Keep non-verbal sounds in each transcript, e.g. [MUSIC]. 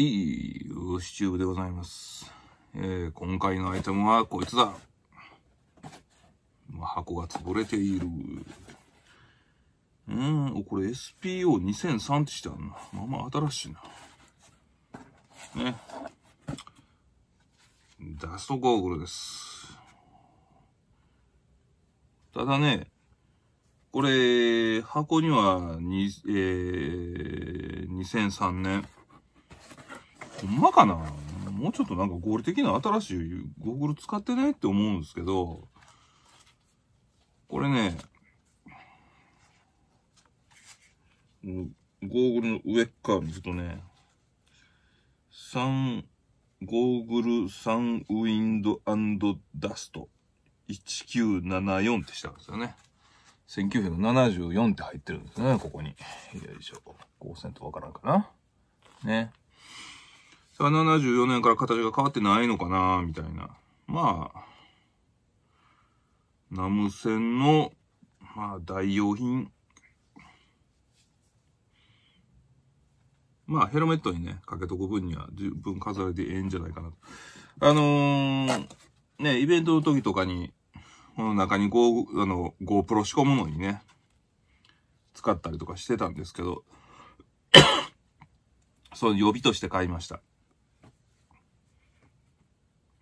はい、ウシチューブでございます。えー、今回のアイテムはこいつだ。箱が潰れている。うん、これ SPO2003 ってしてあるな。まあまあ新しいな。ね。ダストゴーグルです。ただね、これ、箱には、に、えー、2003年、ほんまかなもうちょっとなんか合理的な新しいゴーグル使ってねって思うんですけど、これね、ゴーグルの上側見るとね、3、ゴーグル3ウィンドダスト1974ってしたんですよね。1974って入ってるんですね、ここに。よいしょ。5 0 0 0とわからんかな。ね。74年から形が変わってないのかなみたいな。まあ、ナムセンの、まあ、代用品。まあ、ヘルメットにね、かけとく分には十分飾れてええんじゃないかな。あのー、ね、イベントの時とかに、この中に Go、あの、GoPro 仕込むのにね、使ったりとかしてたんですけど、[COUGHS] その予備として買いました。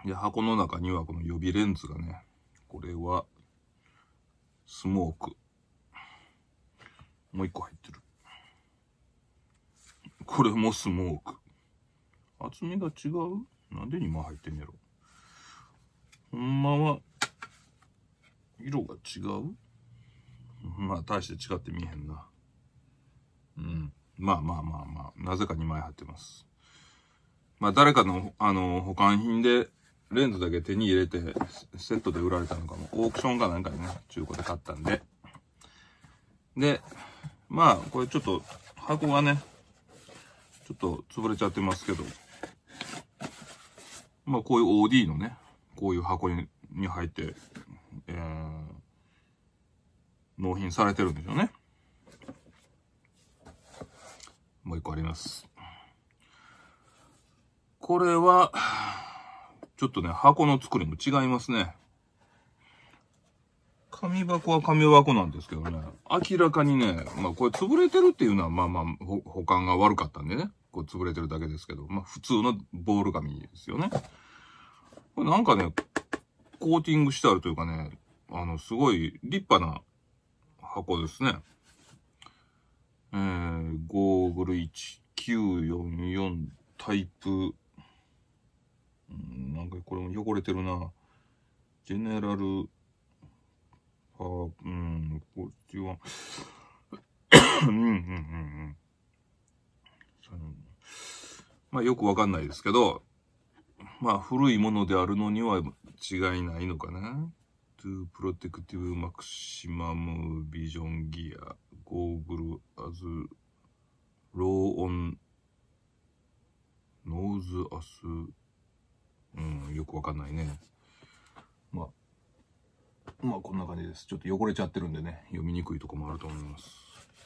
で、箱の中にはこの予備レンズがね、これは、スモーク。もう一個入ってる。これもスモーク。厚みが違うなんで枚入ってんやろ。ほんまは、色が違うまあ、大して違って見えへんな。うん。まあまあまあまあ、なぜか2枚入ってます。まあ、誰かの、あの、保管品でレンズだけ手に入れて、セットで売られたのかも、オークションかなんかでね、中古で買ったんで。で、まあ、これちょっと、箱がね、ちょっと潰れちゃってますけど、まあ、こういう OD のね、こういう箱にに入って、えー、納品されてるんでしょうね。もう一個あります。これは、ちょっとね、箱の作りも違いますね。紙箱は紙箱なんですけどね、明らかにね、まあこれ潰れてるっていうのはまあまあ保管が悪かったんでね、こう潰れてるだけですけど、まあ普通のボール紙ですよね。これなんかね、コーティングしてあるというかね、あの、すごい立派な箱ですね。えー、ゴーグル1、944タイプうんなんかこれも汚れてるなジェネラルパーうんこっちはうんうんうんうんまあよくわかんないですけどまあ古いものであるのには違いないのかなトゥープロテクティブマクシマムビジョンギア、ゴーグルアズローオンノーズアスうん、よくわかんないね。まあ、まあこんな感じです。ちょっと汚れちゃってるんでね、読みにくいとこもあると思います。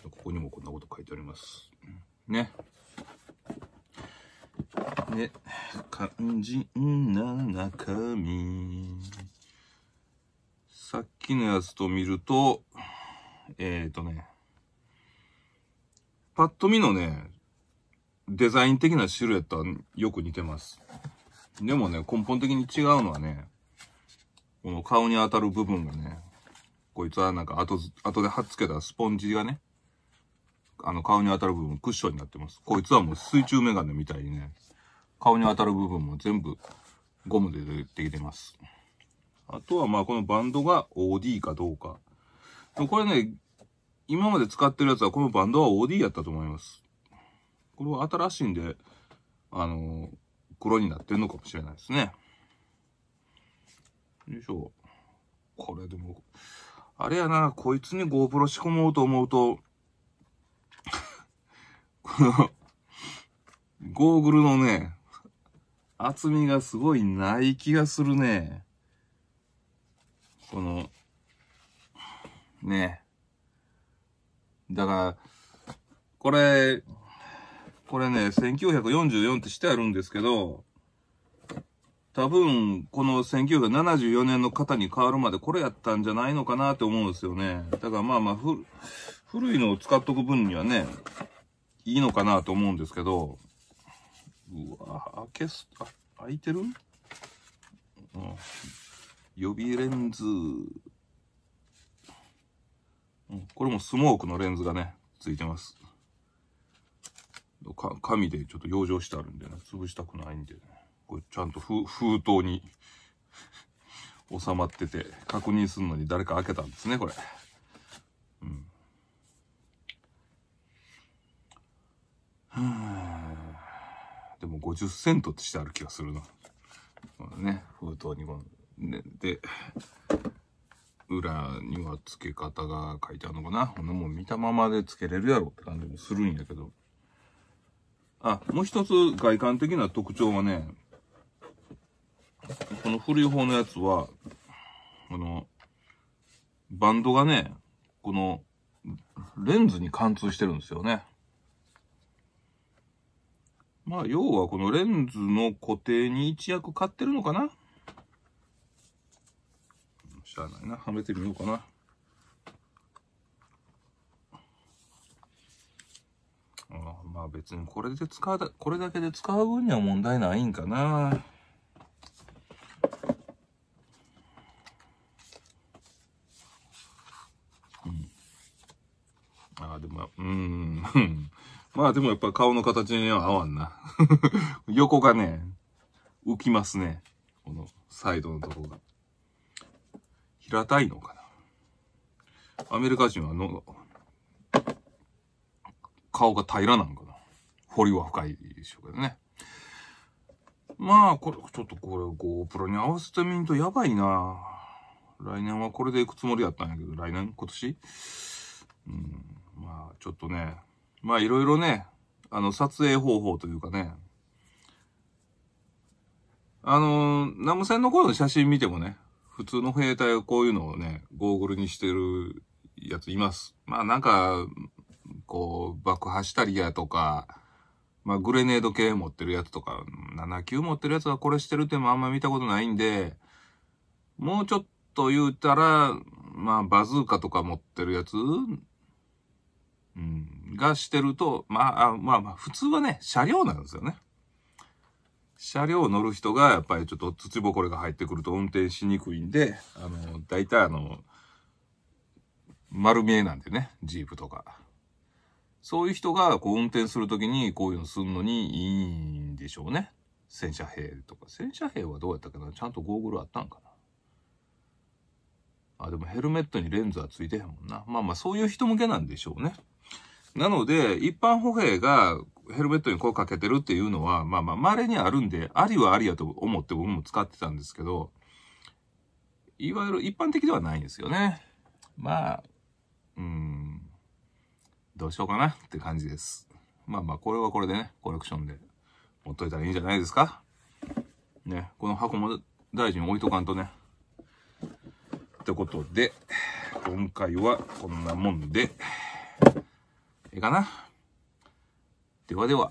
ここにもこんなこと書いてあります。ね。ね、肝心な中身。さっきのやつと見ると、えっ、ー、とね、パッと見のね、デザイン的なシルエットはよく似てます。でもね、根本的に違うのはね、この顔に当たる部分がね、こいつはなんか後、後で貼っつけたスポンジがね、あの顔に当たる部分クッションになってます。こいつはもう水中メガネみたいにね、顔に当たる部分も全部ゴムでできてます。あとはまあこのバンドが OD かどうか。これね、今まで使ってるやつはこのバンドは OD やったと思います。これは新しいんで、あの黒になってるのかもしれないですね。よいしょ。これでも、あれやな、こいつに GoPro 仕込もうと思うと、[LAUGHS] この、ゴーグルのね、厚みがすごいない気がするね。この、ね。だから、これ、これね、1944ってしてあるんですけど、多分、この1974年の型に変わるまでこれやったんじゃないのかなって思うんですよね。だからまあまあ、古いのを使っとく分にはね、いいのかなと思うんですけど、うわ、開けす、あ、開いてるうん。予備レンズ、うん、これもスモークのレンズがね、ついてます。か紙でちょっと養生してあるんでね、潰したくないんでね。これちゃんと封筒に [LAUGHS] 収まってて、確認するのに誰か開けたんですね、これ。でも50セントってしてある気がするな。ね、封筒にこの、ね、で、裏には付け方が書いてあるのかな。ほんなもん見たままで付けれるやろって感じもするんやけど。あ、もう一つ外観的な特徴はね、この古い方のやつは、この、バンドがね、この、レンズに貫通してるんですよね。まあ、要はこのレンズの固定に一役買ってるのかなしゃあないな。はめてみようかな。まあ別にこれで使う、これだけで使う分には問題ないんかな。うん。ああ、でも、うん。[LAUGHS] まあでもやっぱ顔の形には合わんな。[LAUGHS] 横がね、浮きますね。このサイドのところが。平たいのかな。アメリカ人はの顔が平らなんかな。彫りは深いでしょうけどね。まあ、これ、ちょっとこれ GoPro に合わせてみるとやばいな来年はこれで行くつもりやったんやけど、来年今年うん、まあ、ちょっとね、まあ、いろいろね、あの、撮影方法というかね、あのナムンの頃の写真見てもね、普通の兵隊がこういうのをね、ゴーグルにしてるやついます。まあなんか、こう、爆破したりやとか、まあ、グレネード系持ってるやつとか、7級持ってるやつはこれしてるってもあんま見たことないんで、もうちょっと言うたら、まあ、バズーカとか持ってるやつ、うん、がしてると、まあ、まあまあ、普通はね、車両なんですよね。車両乗る人が、やっぱりちょっと土ぼこりが入ってくると運転しにくいんで、あの、大体あの、丸見えなんでね、ジープとか。そういう人がこう運転するときにこういうのするのにいいんでしょうね。戦車兵とか。戦車兵はどうやったかなちゃんとゴーグルあったんかなあ、でもヘルメットにレンズはついてへんもんな。まあまあそういう人向けなんでしょうね。なので、一般歩兵がヘルメットにこうかけてるっていうのは、まあまあ稀にあるんで、ありはありやと思って僕も使ってたんですけど、いわゆる一般的ではないんですよね。まあ、うん、どうしようかなって感じです。まあまあ、これはこれでね、コレクションで持っといたらいいんじゃないですか。ね、この箱も大臣置いとかんとね。ってことで、今回はこんなもんで、ええかな。ではでは。